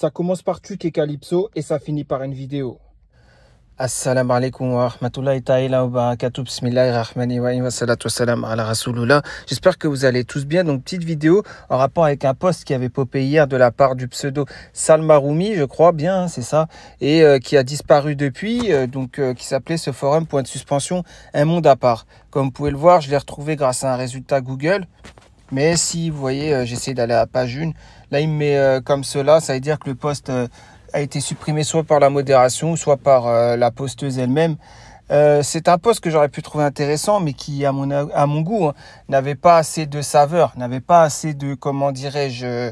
Ça commence par tu et Calypso et ça finit par une vidéo. Assalamu wa rahmatullahi wa ala J'espère que vous allez tous bien. Donc, petite vidéo en rapport avec un post qui avait popé hier de la part du pseudo Salmaroumi, je crois bien, hein, c'est ça, et euh, qui a disparu depuis, euh, donc euh, qui s'appelait ce forum point de suspension, un monde à part. Comme vous pouvez le voir, je l'ai retrouvé grâce à un résultat Google. Mais si vous voyez, euh, j'essaie d'aller à page 1, là il me met euh, comme cela, ça veut dire que le poste euh, a été supprimé soit par la modération, soit par la posteuse elle-même. c'est un poste que j'aurais pu trouver intéressant, mais qui, à mon, à mon goût, hein, n'avait pas assez de saveur, n'avait pas assez de, comment dirais-je,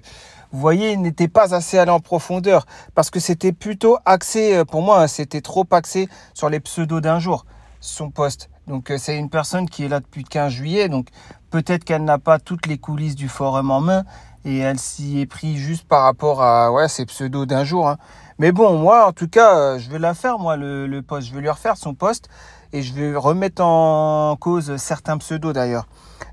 vous voyez, il n'était pas assez allé en profondeur, parce que c'était plutôt axé, pour moi, hein, c'était trop axé sur les pseudos d'un jour, son poste. Donc c'est une personne qui est là depuis le 15 juillet, donc Peut-être qu'elle n'a pas toutes les coulisses du forum en main et elle s'y est pris juste par rapport à ouais, ses pseudos d'un jour. Hein. Mais bon, moi, en tout cas, euh, je vais la faire, moi, le, poste. Je vais lui refaire son poste et je vais remettre en cause certains pseudos d'ailleurs.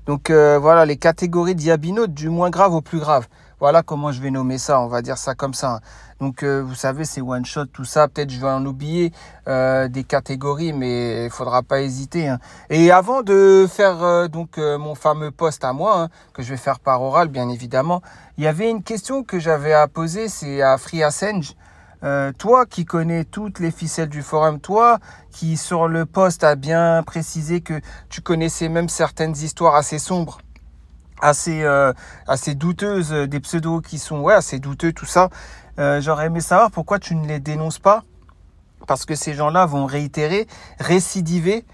Donc euh, voilà, les catégories diabino du moins grave au plus grave. Voilà comment je vais nommer ça, on va dire ça comme ça. Hein. Donc euh, vous savez, c'est one shot, tout ça. Peut-être je vais en oublier euh, des catégories, mais il faudra pas hésiter. Hein. Et avant de faire euh, donc mon fameux post à moi, hein, que je vais faire par oral, bien évidemment, il y avait une question que j'avais à poser, c'est à Free Assange. toi qui connais toutes les ficelles du forum, toi qui sur le post a bien précisé que tu connaissais même certaines histoires assez sombres assez assez douteuses des pseudos qui sont ouais assez douteux tout ça euh, j'aurais aimé savoir pourquoi tu ne les dénonces pas, parce que ces gens-là vont réitérer, récidiver,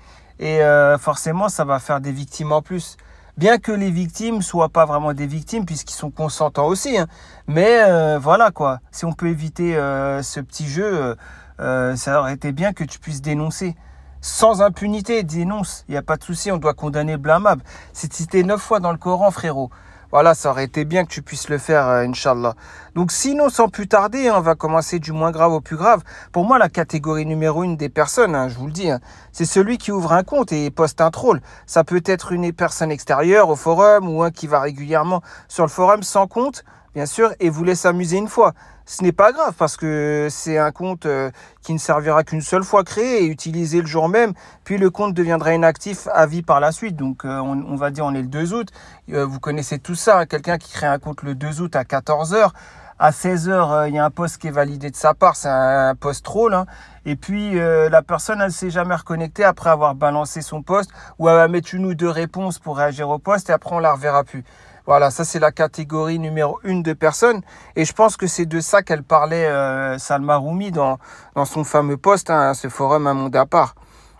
et euh, forcément, ça va faire des victimes en plus. Bien que les victimes soient pas vraiment des victimes, puisqu'ils sont consentants aussi, hein. mais euh, voilà quoi. Si on peut éviter ce petit jeu, ça aurait été bien que tu puisses dénoncer sans impunité, dénonce, il n'y a pas de souci, on doit condamner blâmable. C'est cité neuf fois dans le Coran, frérot. Voilà, ça aurait été bien que tu puisses le faire, euh, Inch'Allah. Donc sinon, sans plus tarder, hein, on va commencer du moins grave au plus grave. Pour moi, la catégorie numéro une des personnes, hein, je vous le dis, hein, c'est celui qui ouvre un compte et poste un troll. Ça peut être une personne extérieure au forum ou un qui va régulièrement sur le forum sans compte bien sûr, et vous laissez amuser une fois. Ce n'est pas grave parce que c'est un compte euh, qui ne servira qu'une seule fois créé et utilisé le jour même, puis le compte deviendra inactif à vie par la suite. Donc euh, on, va dire on est le 2 août, euh, vous connaissez tout ça, hein. quelqu'un qui crée un compte le 2 août à 14h, à 16h, il y a un poste qui est validé de sa part, c'est un poste troll. Hein. Et puis, la personne, elle ne s'est jamais reconnectée après avoir balancé son poste ou elle va mettre une ou deux réponses pour réagir au poste et après, on la reverra plus. Voilà, ça c'est la catégorie numéro une de personnes. Et je pense que c'est de ça qu'elle parlait euh, Salma Roumi dans, dans son fameux poste, hein, ce forum Un monde à part.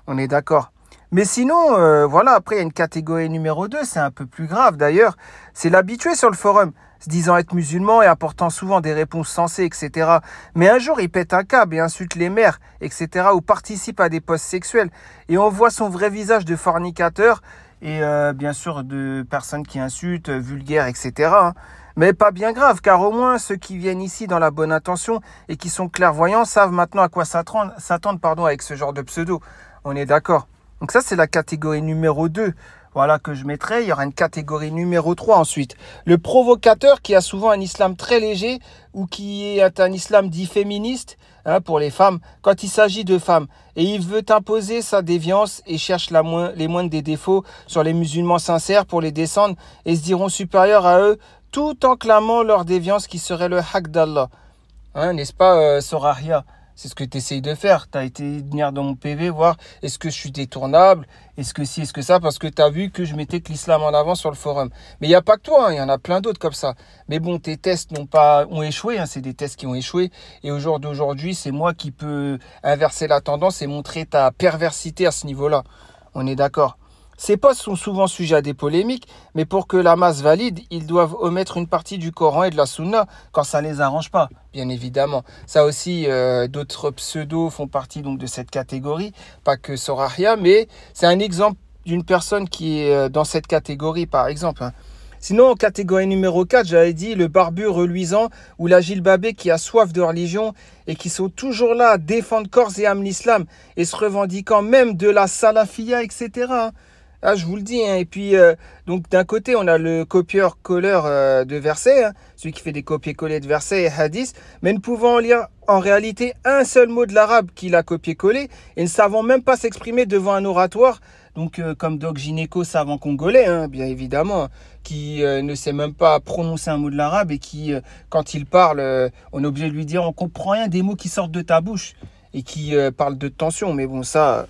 On est d'accord. Mais sinon, euh, voilà, après, il y a une catégorie numéro 2, c'est un peu plus grave d'ailleurs. C'est l'habitué sur le forum, se disant être musulman et apportant souvent des réponses sensées, etc. Mais un jour, il pète un câble et insulte les mères, etc. ou participe à des postes sexuels. Et on voit son vrai visage de fornicateur et euh, bien sûr de personnes qui insultent, euh, vulgaires, etc. Hein. Mais pas bien grave, car au moins ceux qui viennent ici dans la bonne intention et qui sont clairvoyants savent maintenant à quoi s'attendre pardon, avec ce genre de pseudo. On est d'accord. Donc ça, c'est la catégorie numéro 2 voilà que je mettrai. Il y aura une catégorie numéro 3 ensuite. Le provocateur qui a souvent un islam très léger ou qui est un islam dit féministe Hein, pour les femmes, quand il s'agit de femmes, et il veut imposer sa déviance et cherche les moindres des défauts sur les musulmans sincères pour les descendre et se diront supérieurs à eux, tout en clamant leur déviance qui serait le haq d'Allah. Hein, n'est-ce pas, euh, Sorahia c'est ce que tu essayes de faire. Tu as été venir dans mon PV, voir est-ce que je suis détournable, est-ce que si, est-ce que ça, parce que tu as vu que je mettais que l'islam en avant sur le forum. Mais il n'y a pas que toi, il hein. y en a plein d'autres comme ça. Mais bon, tes tests n'ont pas, ont échoué, hein. c'est des tests qui ont échoué. Et au jour d'aujourd'hui, c'est moi qui peux inverser la tendance et montrer ta perversité à ce niveau-là. On est d'accord ces postes sont souvent sujets à des polémiques, mais pour que la masse valide, ils doivent omettre une partie du Coran et de la Sunna quand ça ne les arrange pas, bien évidemment. Ça aussi, euh, d'autres pseudos font partie donc de cette catégorie, pas que Sorahia, mais c'est un exemple d'une personne qui est euh, dans cette catégorie, par exemple. Hein. Sinon, en catégorie numéro 4, j'avais dit le barbu reluisant ou la babé qui a soif de religion et qui sont toujours là à défendre corps et âme l'islam et se revendiquant même de la salafia, etc. Ah, je vous le dis. Hein. Et puis, euh, donc d'un côté, on a le copieur-colleur euh, de Verset, hein, celui qui fait des copier-coller de Verset et Hadith, mais ne pouvant lire en réalité un seul mot de l'arabe qu'il a copié-collé et ne savant même pas s'exprimer devant un oratoire. Donc, euh, comme Doc Gineco, savant congolais, hein, bien évidemment, qui ne sait même pas prononcer un mot de l'arabe et qui, quand il parle, on est obligé de lui dire on comprend rien des mots qui sortent de ta bouche et qui parle de tension. Mais bon, ça.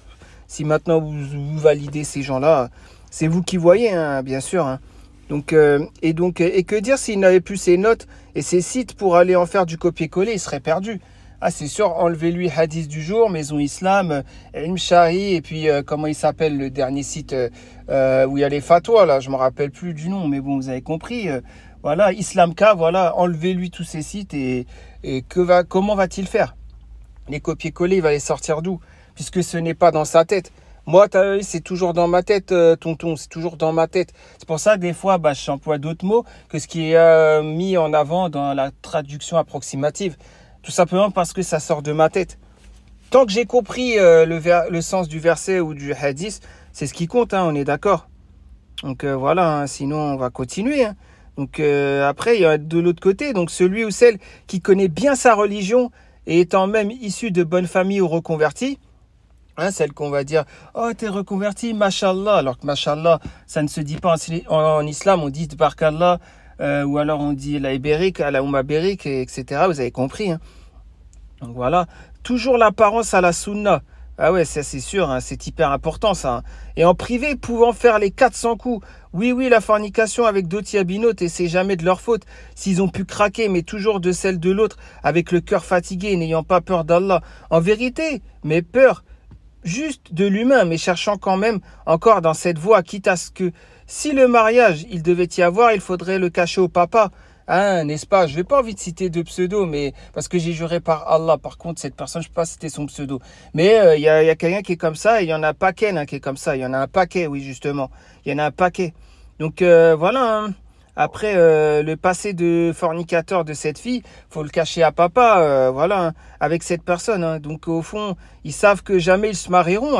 Si maintenant vous, validez ces gens-là, c'est vous qui voyez, hein, bien sûr. Hein. Donc, euh, et donc, et que dire s'il n'avait plus ses notes et ses sites pour aller en faire du copier-coller, il serait perdu. Ah, c'est sûr, enlevez-lui Hadith du jour, Maison Islam, euh, Elm Shari, et puis euh, comment il s'appelle le dernier site où il y a les fatwas, là, je me rappelle plus du nom, mais bon, vous avez compris. voilà, Islamka, voilà, enlevez-lui tous ces sites et, que va, comment va-t-il faire Les copier-coller, il va les sortir d'où puisque ce n'est pas dans sa tête. Moi, c'est toujours dans ma tête, euh, tonton, c'est toujours dans ma tête. C'est pour ça, des fois, bah, j'emploie d'autres mots que ce qui est euh, mis en avant dans la traduction approximative. Tout simplement parce que ça sort de ma tête. Tant que j'ai compris euh, le, sens du verset ou du hadith, c'est ce qui compte, hein, on est d'accord. Donc voilà, hein, sinon on va continuer. Hein. Donc après, il y a de l'autre côté, donc celui ou celle qui connaît bien sa religion et étant même issu de bonne famille ou reconverti, Hein, celle qu'on va dire, oh, t'es reconverti, mashallah. Alors que mashallah, ça ne se dit pas en, en, islam, on dit barkallah, euh, ou alors on dit la ibérique, la etc. Vous avez compris. Hein. Donc voilà, toujours l'apparence à la sunna. Ah ouais, ça c'est sûr, hein, c'est hyper important ça. Et en privé, pouvant faire les 400 coups. Oui, oui, la fornication avec d'autres yabinotes, et c'est jamais de leur faute. S'ils ont pu craquer, mais toujours de celle de l'autre, avec le cœur fatigué, n'ayant pas peur d'Allah. En vérité, mais peur, juste de l'humain, mais cherchant quand même encore dans cette voie, quitte à ce que si le mariage il devait y avoir, il faudrait le cacher au papa. Hein, n'est-ce pas Je n'ai pas envie de citer de pseudo, mais parce que j'ai juré par Allah. Par contre, cette personne, je ne peux pas citer son pseudo. Mais euh, il y, a, y a quelqu'un qui est comme ça, et il y en a un paquet hein, qui est comme ça. Il y en a un paquet, oui, justement. Il y en a un paquet. Donc euh, voilà. Hein. Après, euh, le passé de fornicateur de cette fille, faut le cacher à papa, euh, voilà, hein, avec cette personne. Hein. Donc, au fond, ils savent que jamais ils se marieront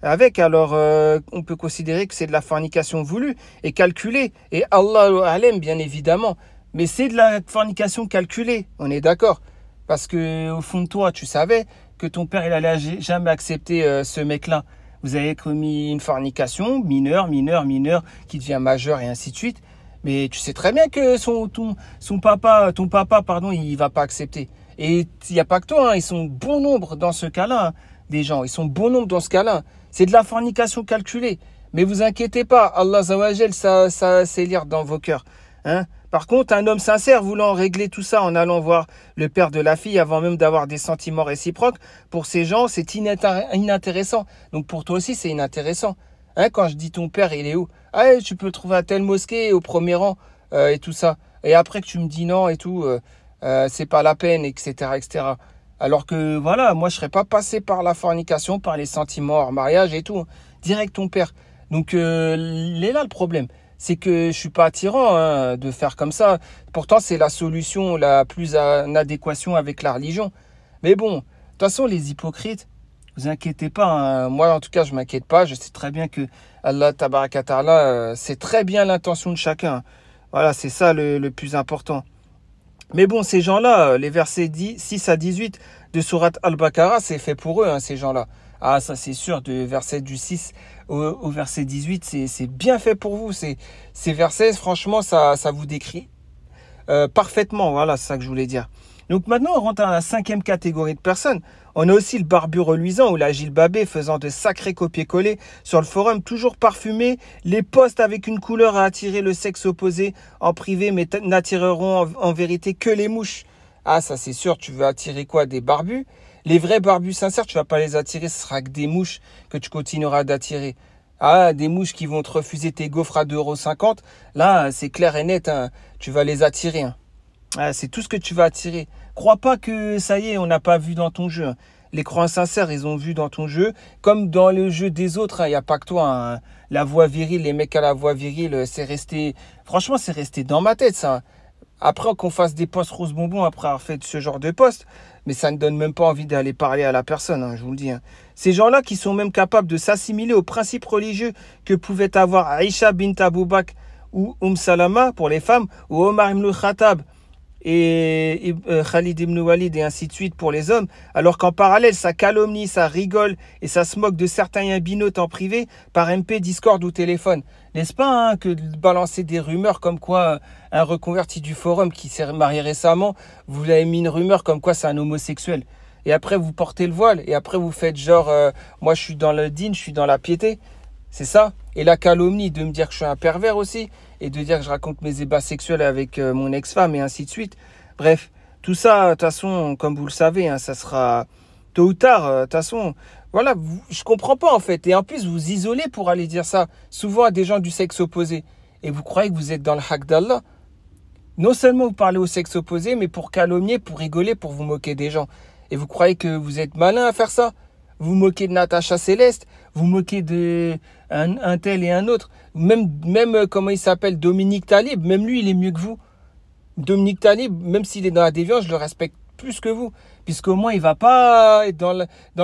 avec. Alors, euh, on peut considérer que c'est de la fornication voulue et calculée. Et Allah l'aime bien évidemment. Mais c'est de la fornication calculée, on est d'accord. Parce que, au fond de toi, tu savais que ton père, il allait jamais accepter ce mec-là. Vous avez commis une fornication mineure, mineure, mineure, qui devient majeure et ainsi de suite. Mais tu sais très bien que son, ton, son papa, ton papa, pardon, il va pas accepter. Et il n'y a pas que toi, hein, ils sont bon nombre dans ce cas-là, hein, des gens. Ils sont bon nombre dans ce cas-là. C'est de la fornication calculée. Mais vous inquiétez pas, Allah Zawajel, ça, ça lire dans vos cœurs. Hein. Par contre, un homme sincère voulant régler tout ça en allant voir le père de la fille avant même d'avoir des sentiments réciproques, pour ces gens, c'est inintéressant. Donc pour toi aussi, c'est inintéressant. Hein, quand je dis ton père, il est où ah, eh, tu peux trouver à telle mosquée, au premier rang, euh, et tout ça. Et après que tu me dis non et tout, euh, euh, c'est pas la peine, etc., etc. Alors que voilà, moi je serais pas passé par la fornication, par les sentiments hors mariage et tout. Hein. Direct ton père. Donc il est là le problème. C'est que je suis pas attirant hein, de faire comme ça. Pourtant c'est la solution la plus en adéquation avec la religion. Mais bon, de toute façon les hypocrites, vous inquiétez pas. Hein. Moi, en tout cas, je m'inquiète pas. Je sais très bien que Allah Ta'ala, c'est euh, très bien l'intention de chacun. Voilà, c'est ça le, plus important. Mais bon, ces gens-là, euh, les versets 10, 6 à 18 de Surat Al-Baqarah, c'est fait pour eux, hein, ces gens-là. Ah, ça c'est sûr, de verset du 6 au, verset 18, c'est bien fait pour vous. Ces versets, franchement, ça, ça vous décrit euh, parfaitement. Voilà, c'est ça que je voulais dire. Donc maintenant, on rentre à la cinquième catégorie de personnes. On a aussi le barbu reluisant ou la Gilles faisant de sacrés copier-coller sur le forum toujours parfumé, les postes avec une couleur à attirer le sexe opposé en privé mais n'attireront en, vérité que les mouches. Ah ça c'est sûr, tu veux attirer quoi Des barbus Les vrais barbus sincères, tu vas pas les attirer, ce sera que des mouches que tu continueras d'attirer. Ah, des mouches qui vont te refuser tes gaufres à 2,50€. Là, c'est clair et net, hein, tu vas les attirer. Hein. Ah, c'est tout ce que tu vas attirer. Crois pas que ça y est, on n'a pas vu dans ton jeu. Les croyants sincères, ils ont vu dans ton jeu. Comme dans le jeu des autres, il hein. n'y a pas que toi. Hein. La voix virile, les mecs à la voix virile, euh, c'est resté. Franchement, c'est resté dans ma tête, ça. Après qu'on fasse des postes rose bonbon après avoir fait ce genre de postes. mais ça ne donne même pas envie d'aller parler à la personne, hein, je vous le dis. Ces gens-là qui sont même capables de s'assimiler aux principes religieux que pouvaient avoir Aïcha bint Aboubak ou Oum Salama pour les femmes ou Omar ibn Khattab et euh, Khalid ibn Walid et ainsi de suite pour les hommes, alors qu'en parallèle, ça calomnie, ça rigole et ça se moque de certains yabinotes en privé par MP, Discord ou téléphone. N'est-ce pas hein, que de balancer des rumeurs comme quoi un reconverti du forum qui s'est marié récemment, vous avez mis une rumeur comme quoi c'est un homosexuel et après vous portez le voile, et après vous faites genre, euh, moi je suis dans le dîne, je suis dans la piété. C'est ça. Et la calomnie de me dire que je suis un pervers aussi et de dire que je raconte mes ébats sexuels avec euh, mon ex-femme et ainsi de suite. Bref, tout ça, de toute façon, comme vous le savez, hein, ça sera tôt ou tard. Euh, de toute façon, voilà, je comprends pas en fait. Et en plus, vous isolez pour aller dire ça, souvent à des gens du sexe opposé. Et vous croyez que vous êtes dans le hack d'Allah. Non seulement vous parlez au sexe opposé, mais pour calomnier, pour rigoler, pour vous moquer des gens. Et vous croyez que vous êtes malin à faire ça vous moquez de Natacha Céleste, vous moquez de un, tel et un autre. Même, même euh, comment il s'appelle, Dominique Talib, même lui, il est mieux que vous. Dominique Talib, même s'il est dans la déviance, je le respecte plus que vous. Puisqu'au moins, il va pas être dans,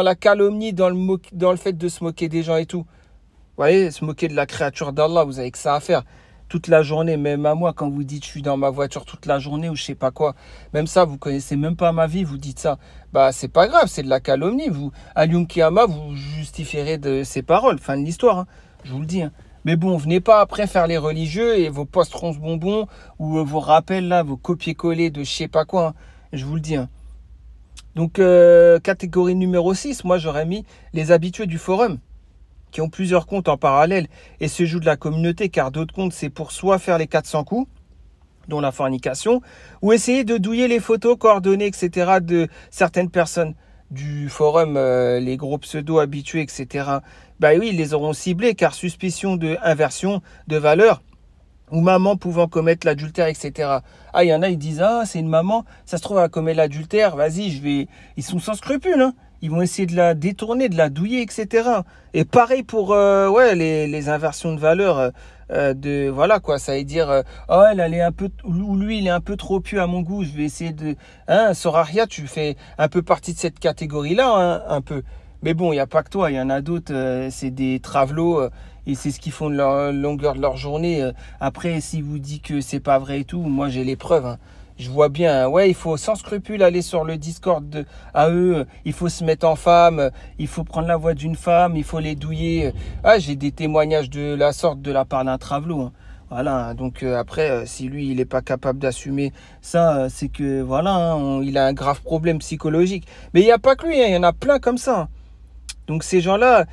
la, calomnie, dans le, dans le fait de se moquer des gens et tout. Vous voyez, se moquer de la créature d'Allah, vous avez que ça à faire toute la journée. Même à moi, quand vous dites je suis dans ma voiture toute la journée ou je sais pas quoi, même ça, vous connaissez même pas ma vie, vous dites ça. Bah, c'est pas grave, c'est de la calomnie. Vous, à Kiyama, vous justifierez de ces paroles. Fin de l'histoire, hein. je vous le dis. Hein. Mais bon, venez pas après faire les religieux et vos postes ronces bonbons ou euh, vos rappels là, vos copier-coller de je sais pas quoi. Hein. Je vous le dis. Donc, euh, catégorie numéro 6, moi j'aurais mis les habitués du forum qui ont plusieurs comptes en parallèle et se jouent de la communauté car d'autres comptes c'est pour soi faire les 400 coups dont la fornication ou essayer de douiller les photos coordonnées etc de certaines personnes du forum euh, les groupes pseudo habitués etc bah oui ils les auront ciblés car suspicion de inversion de valeur ou maman pouvant commettre l'adultère, etc. Ah, il y en a, ils disent, ah, c'est une maman, ça se trouve, à commettre l'adultère, vas-y, je vais... Ils sont sans scrupules, hein. Ils vont essayer de la détourner, de la douiller, etc. Et pareil pour euh, ouais, les, inversions de valeur. Euh, euh, de voilà quoi ça veut dire oh elle, un peu lui il est un peu trop pu à mon goût je vais essayer de hein Soraria tu fais un peu partie de cette catégorie là hein, un peu mais bon il n'y a pas que toi il y en a d'autres c'est des travelots et c'est ce qu'ils font de la longueur de leur journée après si vous dit que c'est pas vrai et tout moi j'ai les preuves hein je vois bien, hein. ouais, il faut sans scrupule aller sur le Discord de, à eux, il faut se mettre en femme, il faut prendre la voix d'une femme, il faut les douiller. Ah, j'ai des témoignages de la sorte de la part d'un travelot. Hein. Voilà, hein. donc euh, après, euh, si lui, il n'est pas capable d'assumer ça, euh, c'est que, voilà, il a un grave problème psychologique. Mais il n'y a pas que lui, il y en a plein comme ça. Donc ces gens-là,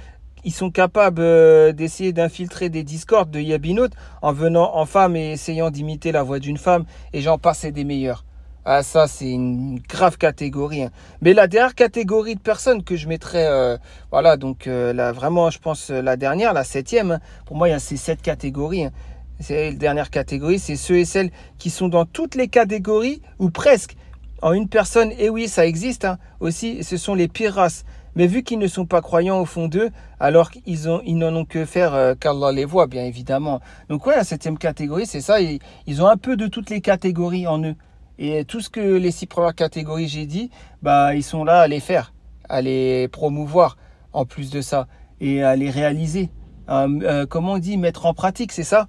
ils sont capables euh, d'essayer d'infiltrer des discords de Yabinot en venant en femme et essayant d'imiter la voix d'une femme, et j'en passe des meilleurs. Ah ça, c'est une grave catégorie. Hein. Mais la dernière catégorie de personnes que je mettrais, euh, voilà, donc euh, là, vraiment, je pense la dernière, la septième, hein, pour moi, il y a ces sept catégories. Hein. C'est la dernière catégorie, c'est ceux et celles qui sont dans toutes les catégories, ou presque, en une personne. Et oui, ça existe aussi, ce sont les pires races. Mais vu qu'ils ne sont pas croyants au fond d'eux, alors qu'ils ont, n'en ont que faire car euh, qu'Allah les voit, bien évidemment. Donc ouais, la septième catégorie, c'est ça. Ils, ont un peu de toutes les catégories en eux. Et tout ce que les six premières catégories j'ai dit, bah ils sont là à les faire, à les promouvoir en plus de ça et à les réaliser. Euh, euh, comment on dit mettre en pratique, c'est ça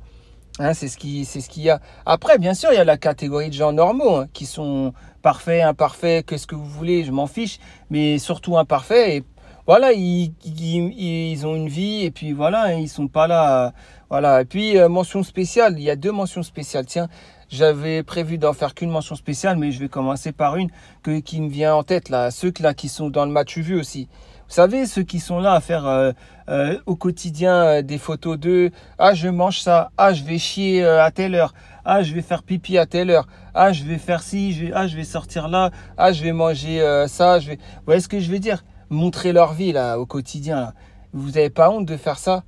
Hein, c'est ce qui, c'est ce qu'il y a. Après, bien sûr, il y a la catégorie de gens normaux hein, qui sont parfaits, imparfaits, qu'est-ce que vous voulez, je m'en fiche, mais surtout imparfaits. Et voilà, ils, ils, ils, ont une vie et puis voilà, hein, ils sont pas là. Voilà. Et puis euh, mention spéciale, il y a deux mentions spéciales. Tiens, j'avais prévu d'en faire qu'une mention spéciale, mais je vais commencer par une que, qui me vient en tête là. Ceux là qui sont dans le match vu aussi. Vous savez, ceux qui sont là à faire euh, euh, au quotidien euh, des photos de Ah, je mange ça, ah, je vais chier à telle heure, ah, je vais faire pipi à telle heure, ah, je vais faire ci, je ah, je vais sortir là, ah, je vais manger ça, je vais. Vous voyez ce que je veux dire Montrer leur vie là, au quotidien. Vous n'avez pas honte de faire ça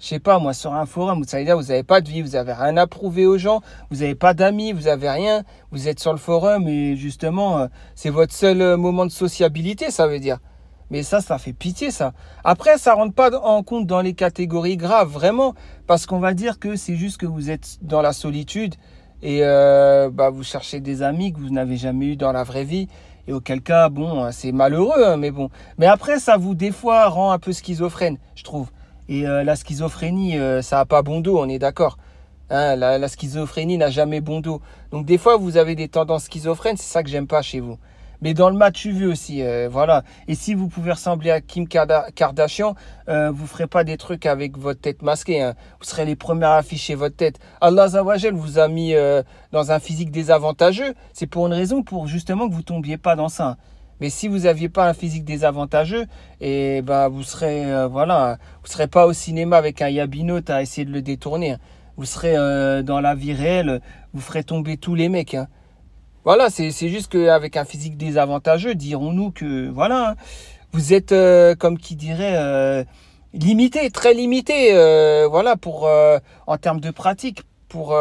je sais pas, moi, sur un forum, ça veut dire, vous n'avez pas de vie, vous avez rien à prouver aux gens, vous n'avez pas d'amis, vous n'avez rien, vous êtes sur le forum et justement, c'est votre seul moment de sociabilité, ça veut dire. Mais ça, ça fait pitié, ça. Après, ça rentre pas en compte dans les catégories graves, vraiment, parce qu'on va dire que c'est juste que vous êtes dans la solitude et euh, bah, vous cherchez des amis que vous n'avez jamais eu dans la vraie vie. Et auquel cas, bon, hein, c'est malheureux, hein, mais bon. Mais après, ça vous, des fois, rend un peu schizophrène, je trouve. Et euh, la schizophrénie, euh, ça n'a pas bon dos, on est d'accord. Hein, la, la schizophrénie n'a jamais bon dos. Donc des fois, vous avez des tendances schizophrènes, c'est ça que j'aime pas chez vous. Mais dans le match UV aussi, euh, voilà. Et si vous pouvez ressembler à Kim Kardashian, euh, vous ferez pas des trucs avec votre tête masquée. Hein. Vous serez les premiers à afficher votre tête. Allah Zawajel vous a mis euh, dans un physique désavantageux. C'est pour une raison, pour justement que vous tombiez pas dans ça. Mais si vous n'aviez pas un physique désavantageux, et eh bah, ben, vous serez voilà, vous serez pas au cinéma avec un yabinote à essayer de le détourner. Vous serez dans la vie réelle, vous ferez tomber tous les mecs. Hein. Voilà, c'est juste qu'avec un physique désavantageux, dirons-nous que voilà, hein, vous êtes euh, comme qui dirait euh, limité, très limité, euh, voilà pour en termes de pratique, pour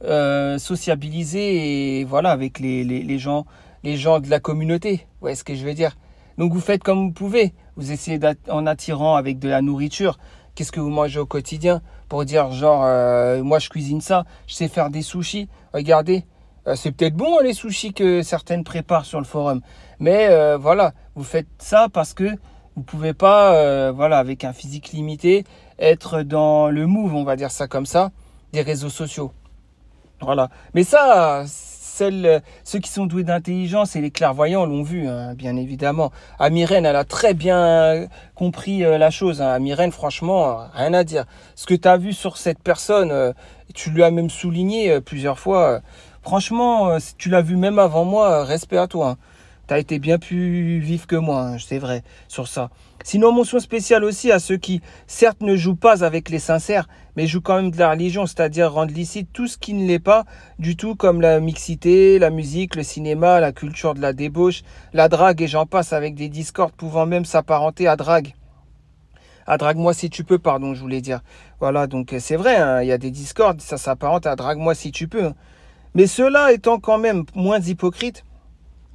sociabiliser et voilà avec les, gens, les gens de la communauté. Vous voyez ce que je veux dire Donc vous faites comme vous pouvez. Vous essayez en attirant avec de la nourriture. Qu'est-ce que vous mangez au quotidien pour dire genre moi je cuisine ça, je sais faire des sushis. Regardez, euh, c'est peut-être bon hein, les sushis que certaines préparent sur le forum, mais euh, voilà, vous faites ça parce que vous pouvez pas, euh, voilà, avec un physique limité, être dans le move, on va dire ça comme ça, des réseaux sociaux. Voilà. Mais ça, ceux qui sont doués d'intelligence et les clairvoyants l'ont vu, hein, bien évidemment. Amirène, elle a très bien compris la chose. Hein. Amirène, franchement, rien à dire. Ce que tu as vu sur cette personne, tu lui as même souligné plusieurs fois. Franchement, euh, si tu l'as vu même avant moi, euh, respect à toi. Hein. T'as Tu as été bien plus vif que moi, hein, c'est vrai, sur ça. Sinon, mention spéciale aussi à ceux qui, certes, ne jouent pas avec les sincères, mais jouent quand même de la religion, c'est-à-dire rendre licite tout ce qui ne l'est pas du tout, comme la mixité, la musique, le cinéma, la culture de la débauche, la drague, et j'en passe avec des discordes pouvant même s'apparenter à drague. À drague-moi si tu peux, pardon, je voulais dire. Voilà, donc euh, c'est vrai, hein, il y a des discordes, ça s'apparente à drague-moi si tu peux. Mais ceux-là étant quand même moins hypocrites,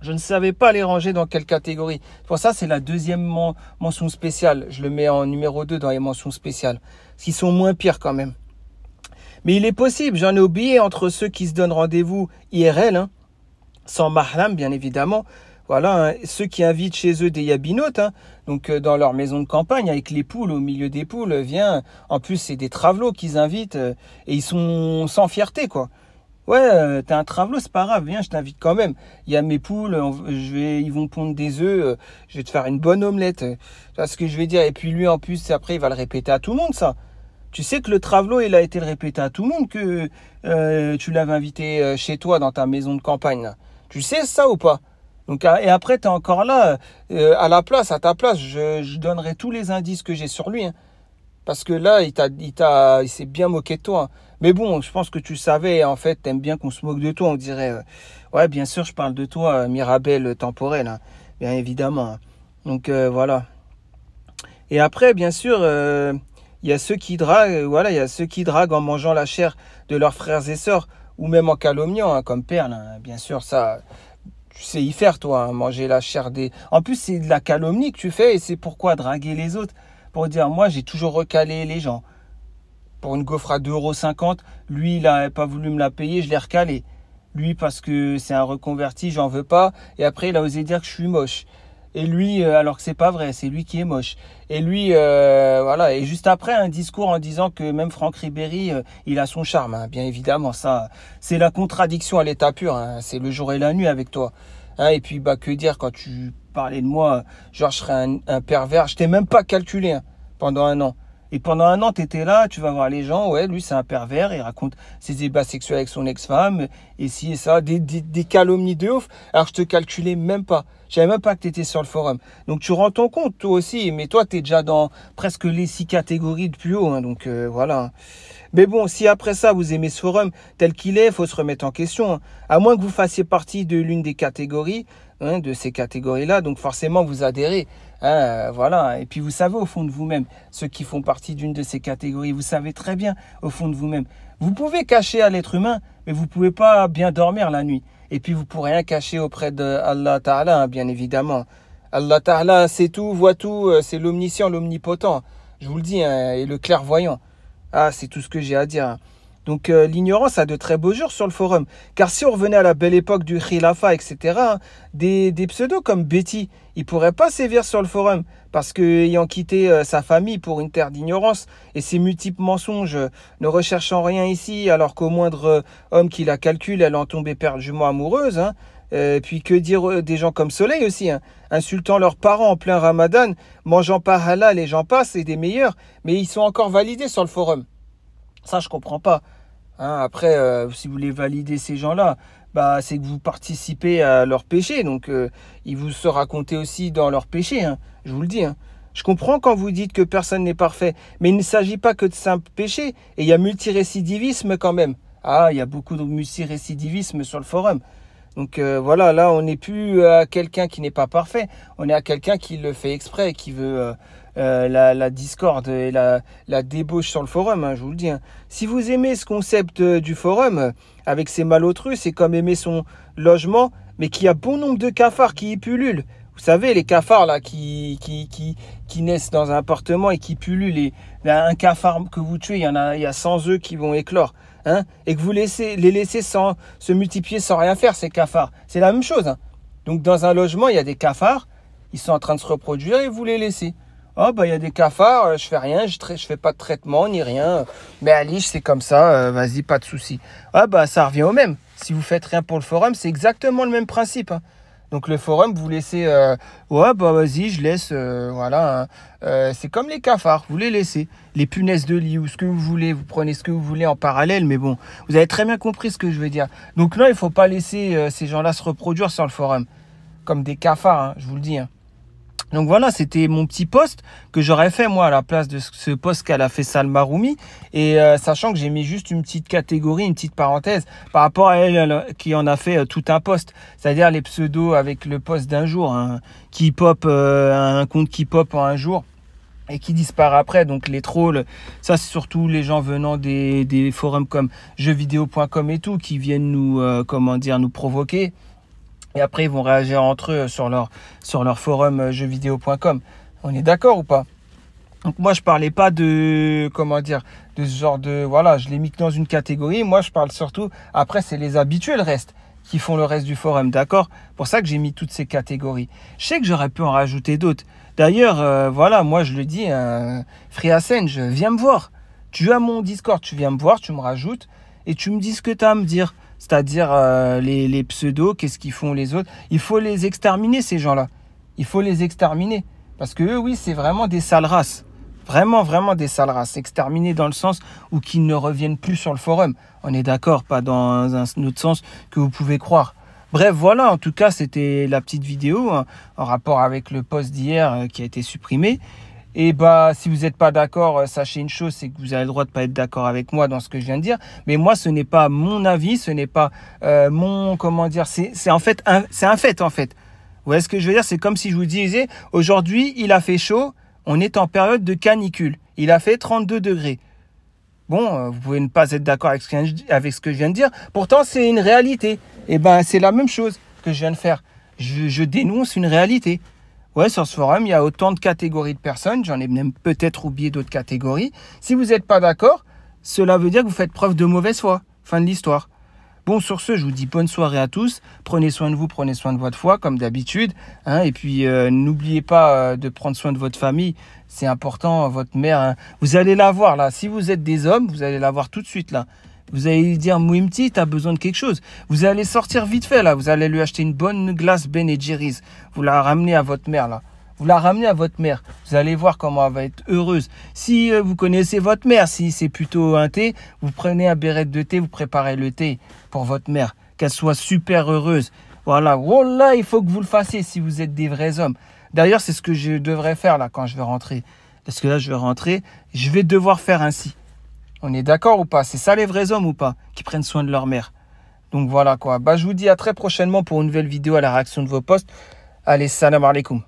je ne savais pas les ranger dans quelle catégorie. Pour ça, c'est la deuxième mention spéciale. Je le mets en numéro 2 dans les mentions spéciales. Qui sont moins pires quand même. Mais il est possible, j'en ai oublié entre ceux qui se donnent rendez-vous IRL, hein, sans mahram bien évidemment. Voilà, hein, ceux qui invitent chez eux des yabinotes, hein, donc euh, dans leur maison de campagne avec les poules, au milieu des poules, vient. En plus, c'est des travelots qu'ils invitent euh, et ils sont sans fierté, quoi. Ouais, euh, t'es un travelot, c'est pas grave, viens, je t'invite quand même. Il y a mes poules, je vais, ils vont pondre des œufs, euh, je vais te faire une bonne omelette. C'est ce que je vais dire. Et puis lui, en plus, après, il va le répéter à tout le monde, ça. Tu sais que le travelot, il a été le répéter à tout le monde que euh, tu l'avais invité chez toi dans ta maison de campagne. Tu sais ça ou pas donc, ah, et après, t'es encore là, à la place, à ta place, je, donnerai tous les indices que j'ai sur lui. Hein. Parce que là, il, t'a, il, il s'est bien moqué de toi. Hein. Mais bon, je pense que tu savais, en fait, t'aimes bien qu'on se moque de toi, on dirait. Ouais, bien sûr, je parle de toi, euh, Mirabel euh, temporel, hein. bien évidemment. Hein. Donc euh, voilà. Et après, bien sûr, il y a ceux qui draguent, voilà, il y a ceux qui draguent en mangeant la chair de leurs frères et sœurs, ou même en calomniant, hein, comme Perle. Bien sûr, ça, tu sais y faire, toi, manger la chair des. En plus, c'est de la calomnie que tu fais, et c'est pourquoi draguer les autres, pour dire moi, j'ai toujours recalé les gens pour une gaufre à 2,50€. Lui, il n'a pas voulu me la payer, je l'ai recalé. Lui, parce que c'est un reconverti, j'en veux pas. Et après, il a osé dire que je suis moche. Et lui, euh, alors que c'est pas vrai, c'est lui qui est moche. Et lui, euh, voilà. Et juste après, un discours en disant que même Franck Ribéry, euh, il a son charme, hein. bien évidemment. Ça, c'est la contradiction à l'état pur. Hein. C'est le jour et la nuit avec toi. Hein, et puis, bah, que dire quand tu parlais de moi, genre, je serais un pervers. Je t'ai même pas calculé pendant un an et pendant un an, tu étais là, tu vas voir les gens, ouais, lui c'est un pervers, il raconte ses débats sexuels avec son ex-femme, et si et ça, des, calomnies de ouf. Alors je te calculais même pas, je même pas que tu étais sur le forum. Donc tu rends ton compte toi aussi, mais toi tu es déjà dans presque les six catégories de plus haut, hein, donc euh, voilà. Mais bon, si après ça vous aimez ce forum tel qu'il est, faut se remettre en question. Hein. À moins que vous fassiez partie de l'une des catégories, hein, de ces catégories-là, donc forcément vous adhérez. Hein, euh, voilà. Et puis vous savez au fond de vous-même, ceux qui font partie d'une de ces catégories, vous savez très bien au fond de vous-même. Vous pouvez cacher à l'être humain, mais vous ne pouvez pas bien dormir la nuit. Et puis vous pourrez rien cacher auprès de Allah Ta'ala, hein, bien évidemment. Allah Ta'ala sait tout, voit tout, euh, c'est l'omniscient, l'omnipotent. Je vous le dis, hein, et le clairvoyant. Ah, c'est tout ce que j'ai à dire. Donc euh, l'ignorance a de très beaux jours sur le forum. Car si on revenait à la belle époque du Khilafa, etc., hein, des, pseudos comme Betty, ne pourraient pas sévir sur le forum. Parce qu'ayant quitté euh, sa famille pour une terre d'ignorance et ses multiples mensonges, euh, ne recherchant rien ici, alors qu'au moindre homme qui la calcule, elle en tombait perdument amoureuse. Hein, puis que dire des gens comme Soleil aussi, hein, insultant leurs parents en plein ramadan, mangeant pas halal les gens passent et des meilleurs, mais ils sont encore validés sur le forum. Ça, je comprends pas. Hein, après, euh, si vous voulez valider ces gens-là, bah, c'est que vous participez à leur péché. Donc, euh, ils vous se racontent aussi dans leur péché. Hein, je vous le dis. Hein. Je comprends quand vous dites que personne n'est parfait, mais il ne s'agit pas que de simples péchés. Et il y a multirécidivisme quand même. Ah, il y a beaucoup de multirécidivisme sur le forum. Donc euh, voilà, là, on n'est plus à quelqu'un qui n'est pas parfait. On est à quelqu'un qui le fait exprès, qui veut euh, la, discorde et la, débauche sur le forum, hein, je vous le dis. Hein. Si vous aimez ce concept euh, du forum, euh, avec ses malotrus, c'est comme aimer son logement, mais qu'il y a bon nombre de cafards qui y pullulent. Vous savez, les cafards là qui, qui, naissent dans un appartement et qui pullulent. Et, ben, un cafard que vous tuez, il y en a, il y a 100 œufs qui vont éclore. Hein. et que vous laissez, les laissez se multiplier sans rien faire, ces cafards. C'est la même chose. Donc dans un logement, il y a des cafards, ils sont en train de se reproduire et vous les laissez. « Ah bah il y a des cafards, euh, je fais rien, je, fais pas de traitement ni rien. Mais à c'est comme ça, euh, vas-y, pas de souci. Ah bah ça revient au même. Si vous faites rien pour le forum, c'est exactement le même principe. Hein. Donc le forum, vous laissez, euh, ouais bah vas-y, je laisse, voilà. Hein. c'est comme les cafards, vous les laissez, les punaises de lit ou ce que vous voulez, vous prenez ce que vous voulez en parallèle, mais bon, vous avez très bien compris ce que je veux dire. Donc non, il faut pas laisser ces gens-là se reproduire sur le forum, comme des cafards, hein, je vous le dis. Donc voilà, c'était mon petit poste que j'aurais fait moi à la place de ce poste qu'elle a fait Salma Roumi. Et euh, sachant que j'ai mis juste une petite catégorie, une petite parenthèse par rapport à elle, qui en a fait euh, tout un poste. C'est-à-dire les pseudos avec le poste d'un jour, un hein. pop euh, un compte qui pop en un jour et qui disparaît après. Donc les trolls, ça c'est surtout les gens venant des, des forums comme jeuxvideo.com et tout qui viennent nous, comment dire, nous provoquer. Et après, ils vont réagir entre eux sur leur, sur leur forum euh, jeuxvideo.com. On est d'accord ou pas donc moi je parlais pas de comment dire de ce genre de voilà je l'ai mis dans une catégorie moi je parle surtout après c'est les habitués le reste qui font le reste du forum d'accord pour ça que j'ai mis toutes ces catégories je sais que j'aurais pu en rajouter d'autres d'ailleurs euh, voilà moi je le dis euh, Free Assange viens me voir tu as mon Discord tu viens me voir tu me rajoutes et tu me dis ce que tu as à me dire c'est-à-dire euh, les, pseudos, qu'est-ce qu'ils font les autres. Il faut les exterminer, ces gens-là. Il faut les exterminer. Parce que eux, oui, c'est vraiment des sales races. Vraiment, vraiment des sales races. Exterminer dans le sens où qu'ils ne reviennent plus sur le forum. On est d'accord, pas dans un autre sens que vous pouvez croire. Bref, voilà, en tout cas, c'était la petite vidéo hein, en rapport avec le post d'hier euh, qui a été supprimé. Et eh bien, bah, si vous n'êtes pas d'accord, euh, sachez une chose, c'est que vous avez le droit de pas être d'accord avec moi dans ce que je viens de dire. Mais moi, ce n'est pas mon avis, ce n'est pas euh, mon, comment dire, c'est en fait, c'est un fait en fait. Vous voyez ce que je veux dire C'est comme si je vous disais, aujourd'hui, il a fait chaud, on est en période de canicule. Il a fait 32 degrés. Bon, euh, vous pouvez ne pas être d'accord avec, ce que je viens de dire. Pourtant, c'est une réalité. Et eh ben, c'est la même chose que je viens de faire. je dénonce une réalité ouais, sur ce forum, il y a autant de catégories de personnes. J'en ai même peut-être oublié d'autres catégories. Si vous n'êtes pas d'accord, cela veut dire que vous faites preuve de mauvaise foi. Fin de l'histoire. Bon, sur ce, je vous dis bonne soirée à tous. Prenez soin de vous, prenez soin de votre foi, comme d'habitude. Hein. et puis, euh, n'oubliez pas euh, de prendre soin de votre famille. C'est important, votre mère. Hein. Vous allez la voir, là. Si vous êtes des hommes, vous allez la voir tout de suite, là. Vous allez lui dire, Mouimti, t'as as besoin de quelque chose. Vous allez sortir vite fait, là. Vous allez lui acheter une bonne glace Ben Jerry's. Vous la ramenez à votre mère, là. Vous la ramenez à votre mère. Vous allez voir comment elle va être heureuse. Si euh, vous connaissez votre mère, si c'est plutôt un thé, vous prenez un béret de thé, vous préparez le thé pour votre mère. Qu'elle soit super heureuse. Voilà. Voilà, il faut que vous le fassiez si vous êtes des vrais hommes. D'ailleurs, c'est ce que je devrais faire, là, quand je vais rentrer. Parce que là, je vais rentrer. Je vais devoir faire ainsi. On est d'accord ou pas C'est ça les vrais hommes ou pas Qui prennent soin de leur mère. Donc voilà quoi. Bah, je vous dis à très prochainement pour une nouvelle vidéo à la réaction de vos posts. Allez, salam alaikum.